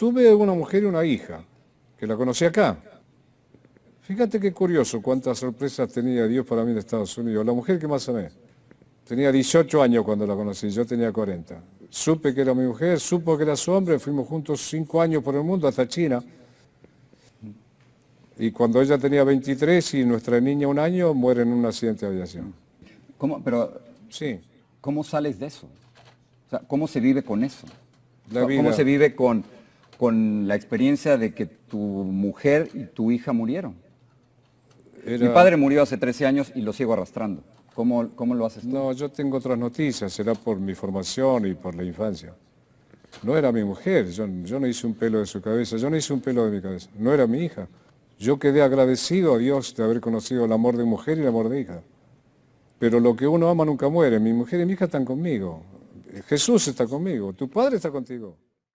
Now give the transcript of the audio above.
Tuve una mujer y una hija, que la conocí acá. Fíjate qué curioso cuántas sorpresas tenía Dios para mí en Estados Unidos. La mujer que más amé. Tenía 18 años cuando la conocí, yo tenía 40. Supe que era mi mujer, supo que era su hombre, fuimos juntos cinco años por el mundo, hasta China. Y cuando ella tenía 23 y nuestra niña un año, muere en un accidente de aviación. ¿Cómo, pero, sí. ¿cómo sales de eso? ¿Cómo se vive con eso? ¿Cómo se vive con con la experiencia de que tu mujer y tu hija murieron. Mi padre murió hace 13 años y lo sigo arrastrando. ¿Cómo, lo haces tú? No, yo tengo otras noticias, será por mi formación y por la infancia. No era mi mujer, yo, yo no hice un pelo de su cabeza, yo no hice un pelo de mi cabeza, no era mi hija. Yo quedé agradecido a Dios de haber conocido el amor de mujer y el amor de hija. Pero lo que uno ama nunca muere. Mi mujer y mi hija están conmigo. Jesús está conmigo, tu padre está contigo.